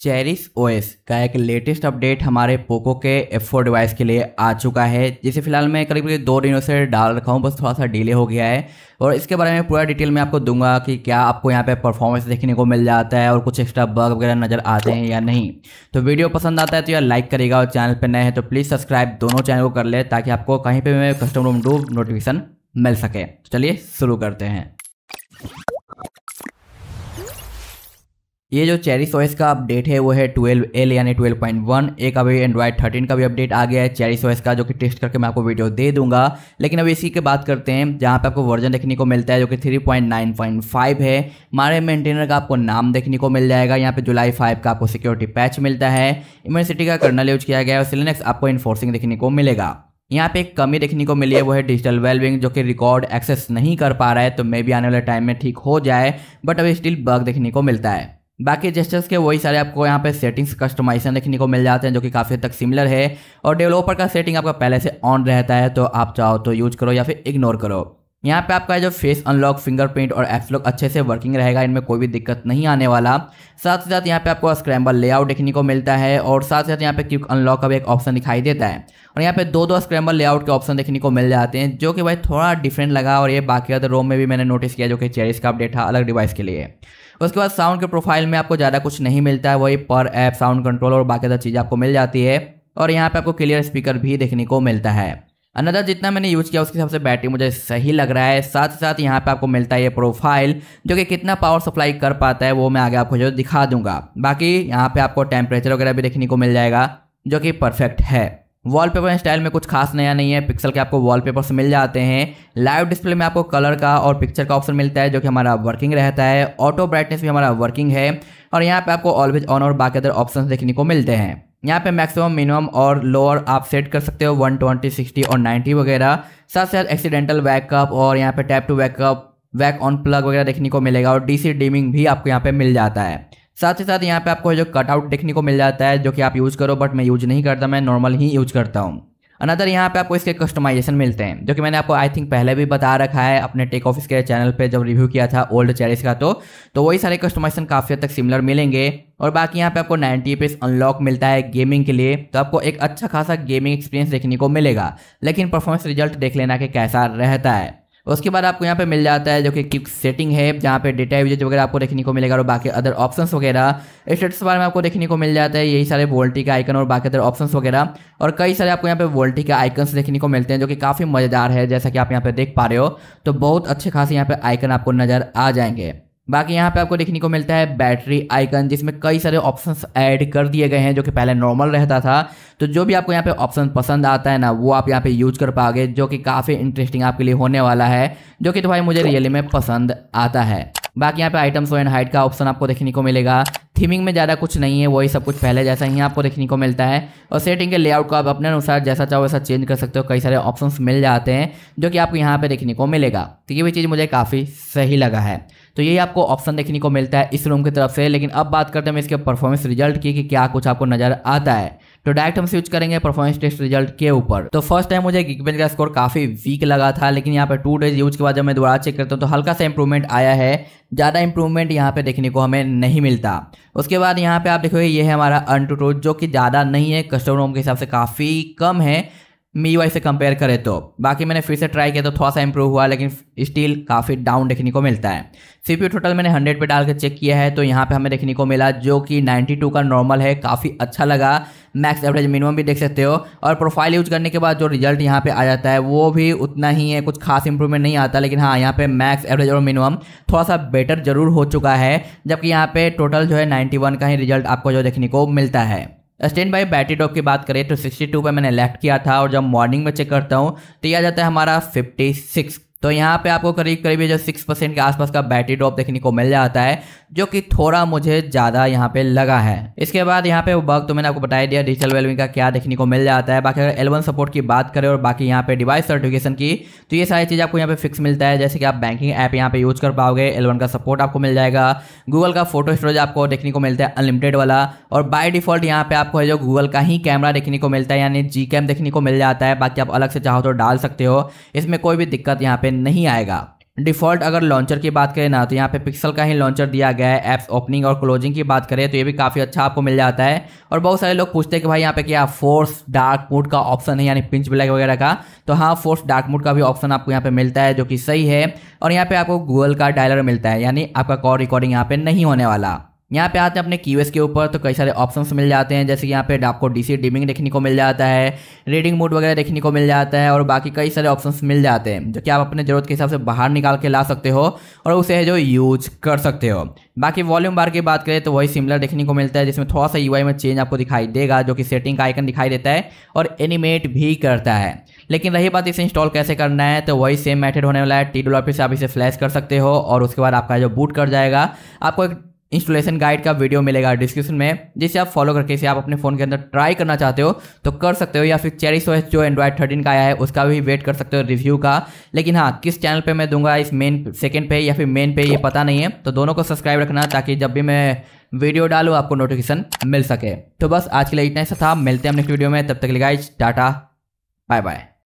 cherries OS का एक latest update हमारे पोको के एफ डिवाइस के लिए आ चुका है जिसे फिलहाल मैं करीब करीब दो दिनों से डाल रखा हूँ बस थोड़ा सा डिले हो गया है और इसके बारे में पूरा डिटेल मैं आपको दूंगा कि क्या आपको यहाँ पे परफॉर्मेंस देखने को मिल जाता है और कुछ एक्स्ट्रा बग वगैरह नज़र आते हैं या नहीं तो वीडियो पसंद आता है तो यार लाइक करेगा और चैनल पर नए हैं तो प्लीज़ सब्सक्राइब दोनों चैनल को कर ले ताकि आपको कहीं पर मैं कस्टम रूम डू नोटिफिकेशन मिल सके तो चलिए शुरू करते हैं ये जो चेरिस ओएस का अपडेट है वो है एल यानी 12.1 एक अभी एंड्रॉयड 13 का भी अपडेट आ गया है चेरिस ओएस का जो कि टेस्ट करके मैं आपको वीडियो दे दूंगा लेकिन अभी इसी के बात करते हैं जहाँ पे आपको वर्जन देखने को मिलता है जो कि 3.9.5 है हमारे मेंटेनर का आपको नाम देखने को मिल जाएगा यहाँ पर जुलाई फाइव का आपको सिक्योरिटी पैच मिलता है इमरसिटी का कर्नल यूज किया गया है और सिलेनेक्स आपको इन्फोर्सिंग देखने को मिलेगा यहाँ पे एक कमी देखने को मिली है वो है डिजिटल वेल्विंग जो कि रिकॉर्ड एक्सेस नहीं कर पा रहा है तो मे भी आने वाले टाइम में ठीक हो जाए बट अभी स्टिल बग देखने को मिलता है बाकी जेस्टर्स के वही सारे आपको यहाँ पे सेटिंग्स कस्टमाइजेशन देखने को मिल जाते हैं जो कि काफ़ी हद तक सिमिलर है और डेवलपर का सेटिंग आपका पहले से ऑन रहता है तो आप चाहो तो यूज करो या फिर इग्नोर करो यहाँ पे आपका जो फेस अनलॉक फिंगरप्रिंट और एप्स लॉक अच्छे से वर्किंग रहेगा इनमें कोई भी दिक्कत नहीं आने वाला साथ ही साथ यहाँ पे आपको स्क्रैम्बल लेआउट देखने को मिलता है और साथ ही साथ यहाँ पे क्विक अनलॉक का भी एक ऑप्शन दिखाई देता है और यहाँ पे दो दो स्क्रैम्बल लेआउट के ऑप्शन देखने को मिल जाते हैं जो कि भाई थोड़ा डिफरेंट लगा और ये बाकी अदर रोम में भी मैंने नोटिस किया जो कि चेरिस का अपडेट था अलग डिवाइस के लिए उसके बाद साउंड के प्रोफाइल में आपको ज़्यादा कुछ नहीं मिलता है वही पर ऐप साउंड कंट्रोल और बाकी अदर चीज़ आपको मिल जाती है और यहाँ पर आपको क्लियर स्पीकर भी देखने को मिलता है अनदर जितना मैंने यूज़ किया उसके हिसाब से बैटरी मुझे सही लग रहा है साथ ही साथ यहाँ पे आपको मिलता है ये प्रोफाइल जो कि कितना पावर सप्लाई कर पाता है वो मैं आगे आपको जो दिखा दूंगा बाकी यहाँ पे आपको टेम्परेचर वगैरह भी देखने को मिल जाएगा जो कि परफेक्ट है वॉलपेपर स्टाइल में कुछ खास नया नहीं है पिक्सल के आपको वॉलपेपर्स मिल जाते हैं लाइव डिस्प्ले में आपको कलर का और पिक्चर का ऑप्शन मिलता है जो कि हमारा वर्किंग रहता है ऑटो ब्राइटनेस भी हमारा वर्किंग है और यहाँ पे आपको ऑलवेज ऑन और बाकी अदर ऑप्शन देखने को मिलते हैं यहाँ पे मैक्सिमम मिनिमम और लोअर आप सेट कर सकते हो 120, 60 और 90 वगैरह साथ साथ एक्सीडेंटल बैकअप और यहाँ पे tap to backup wake on plug वगैरह देखने को मिलेगा और डीसी डीमिंग भी आपको यहाँ पे मिल जाता है साथ ही साथ यहाँ पे आपको जो कटआउट देखने को मिल जाता है जो कि आप यूज़ करो बट मैं यूज नहीं करता मैं नॉर्मल ही यूज करता हूँ अनदर यहाँ पे आपको इसके कस्टमाइजेशन मिलते हैं जो कि मैंने आपको आई थिंक पहले भी बता रखा है अपने टेक ऑफिस के चैनल पे जब रिव्यू किया था ओल्ड चेरिस का तो तो वही सारे कस्टमाइजेशन काफ़ी हद तक सिमिलर मिलेंगे और बाकी यहाँ पे आपको 90 पेज अनलॉक मिलता है गेमिंग के लिए तो आपको एक अच्छा खासा गेमिंग एक्सपीरियंस देखने को मिलेगा लेकिन परफॉर्मेंस रिजल्ट देख लेना कि कैसा रहता है उसके बाद आपको यहाँ पे मिल जाता है जो कि किक सेटिंग है जहाँ पे डेटा यूजेज वगैरह आपको देखने को मिलेगा और बाकी अदर ऑप्शंस वगैरह स्टेटस बार में आपको देखने को मिल जाता है यही सारे वोल्टी का आइकन और बाकी अदर ऑप्शंस वगैरह और कई सारे आपको यहाँ पे वोल्टी के आइकन्स देखने को मिलते हैं जो कि काफ़ी मज़ेदार है जैसा कि आप यहाँ पर देख पा रहे हो तो बहुत अच्छे खासे यहाँ पे आइकन आपको नज़र आ जाएंगे बाकी यहाँ पे आपको देखने को मिलता है बैटरी आइकन जिसमें कई सारे ऑप्शंस ऐड कर दिए गए हैं जो कि पहले नॉर्मल रहता था तो जो भी आपको यहाँ पे ऑप्शन पसंद आता है ना वो आप यहाँ पे यूज कर पाओगे जो कि काफ़ी इंटरेस्टिंग आपके लिए होने वाला है जो कि तो भाई मुझे रियली में पसंद आता है बाकी यहाँ पे आइटम्स एंड हाइट का ऑप्शन आपको देखने को मिलेगा थीमिंग में ज़्यादा कुछ नहीं है वही सब कुछ पहले जैसा ही आपको देखने को मिलता है और सेटिंग के लेआउट को आप अपने अनुसार जैसा चाहो वैसा चेंज कर सकते हो कई सारे ऑप्शंस मिल जाते हैं जो कि आपको यहाँ पे देखने को मिलेगा तो ये भी चीज़ मुझे काफ़ी सही लगा है तो यही आपको ऑप्शन देखने को मिलता है इस रूम की तरफ से लेकिन अब बात करते हैं इसके परफॉर्मेंस रिजल्ट की कि क्या कुछ आपको नजर आता है तो डायरेक्ट हम स्विच करेंगे परफॉर्मेंस टेस्ट रिजल्ट के ऊपर तो फर्स्ट टाइम मुझे गिगबेंच का स्कोर काफी वीक लगा था लेकिन यहाँ पे टू डेज यूज के बाद जब मैं दोबारा चेक करता हूँ तो हल्का सा इंप्रूवमेंट आया है ज़्यादा इंप्रूवमेंट यहाँ पे देखने को हमें नहीं मिलता उसके बाद यहाँ पे आप देखोगे ये है हमारा अन टू जो कि ज़्यादा नहीं है कस्टमर होम के हिसाब से काफ़ी कम है मी वाई से कंपेयर करें तो बाकी मैंने फिर से ट्राई किया तो थोड़ा सा इंप्रूव हुआ लेकिन स्टिल काफ़ी डाउन देखने को मिलता है सी टोटल मैंने हंड्रेड पे डाल के चेक किया है तो यहाँ पे हमें देखने को मिला जो कि नाइन्टी का नॉर्मल है काफ़ी अच्छा लगा मैक्स एवरेज मिनिमम भी देख सकते हो और प्रोफाइल यूज करने के बाद जो रिजल्ट यहाँ पे आ जाता है वो भी उतना ही है कुछ खास इंप्रूवमेंट नहीं आता लेकिन हाँ यहाँ पे मैक्स एवरेज और मिनिमम थोड़ा सा बेटर जरूर हो चुका है जबकि यहाँ पे टोटल जो है 91 का ही रिजल्ट आपको जो देखने को मिलता है स्टैंड बाई बैटरी ड्रॉप की बात करें तो 62 पे मैंने लेफ्ट किया था और जब मॉर्निंग में चेक करता हूँ तो यह आ जाता है हमारा 56 तो यहाँ पे आपको करीब करीब जो सिक्स परसेंट के आसपास का बैटरी ड्रॉप देखने को मिल जाता है जो कि थोड़ा मुझे ज़्यादा यहाँ पे लगा है इसके बाद यहाँ पे बग तो मैंने आपको बताया दिया डिजिटल वेलविंग का क्या देखने को मिल जाता है बाकी अगर एलवन सपोर्ट की बात करें और बाकी यहाँ पे डिवाइस सर्टिफिकेशन की तो ये सारी चीज़ आपको यहाँ पे फिक्स मिलता है जैसे कि आप बैंकिंग ऐप यहाँ पे यूज कर पाओगे एलवन का सपोर्ट आपको मिल जाएगा गूगल का फोटो स्टोरेज आपको देखने को मिलता है अनलिमिटेड वाला और बाई डिफॉल्ट यहाँ पे आपको जो गूगल का ही कैमरा देखने को मिलता है यानी जी कैम देखने को मिल जाता है बाकी आप अलग से चाहो तो डाल सकते हो इसमें कोई भी दिक्कत यहाँ पे पे नहीं आएगा डिफ़ॉल्ट अगर लॉन्चर की बात करें ना तो यहाँ पे पिक्सल का ही लॉन्चर दिया गया है ऐप्स ओपनिंग और क्लोजिंग की बात करें तो ये भी काफ़ी अच्छा आपको मिल जाता है और बहुत सारे लोग पूछते हैं कि भाई यहाँ पे क्या फोर्स डार्क मोड का ऑप्शन है यानी पिंच ब्लैक वगैरह का तो हाँ फोर्स डार्क मोड का भी ऑप्शन आपको यहाँ पे मिलता है जो कि सही है और यहाँ पे आपको गूगल का डायलर मिलता है यानी आपका कॉल रिकॉर्डिंग यहाँ पे नहीं होने वाला यहाँ पे आते हैं अपने क्यू के ऊपर तो कई सारे ऑप्शन मिल जाते हैं जैसे कि यहाँ पे आपको डीसी डिमिंग देखने को मिल जाता है रीडिंग मोड वगैरह देखने को मिल जाता है और बाकी कई सारे ऑप्शन मिल जाते हैं जो कि आप अपने ज़रूरत के हिसाब से बाहर निकाल के ला सकते हो और उसे जो यूज कर सकते हो बाकी वॉल्यूम बार की बात करें तो वही सिमिलर देखने को मिलता है जिसमें थोड़ा सा यू में चेंज आपको दिखाई देगा जो कि सेटिंग का आइकन दिखाई देता है और एनिमेट भी करता है लेकिन रही बात इसे इंस्टॉल कैसे करना है तो वही सेम मेथड होने वाला है टी डब्ल्यू से आप इसे फ्लैश कर सकते हो और उसके बाद आपका जो बूट कर जाएगा आपको एक इंस्टॉलेशन गाइड का वीडियो मिलेगा डिस्क्रिप्शन में जिसे आप फॉलो करके इसे आप अपने फ़ोन के अंदर ट्राई करना चाहते हो तो कर सकते हो या फिर चेरिस ओएस जो एंड्रॉयड थर्टीन का आया है उसका भी वेट कर सकते हो रिव्यू का लेकिन हाँ किस चैनल पे मैं दूंगा इस मेन सेकेंड पे या फिर मेन पे ये पता नहीं है तो दोनों को सब्सक्राइब रखना ताकि जब भी मैं वीडियो डालू आपको नोटिफिकेशन मिल सके तो बस आज के लिए इतना ही था मिलते हैं अपने वीडियो में तब तक लगाई टाटा बाय बाय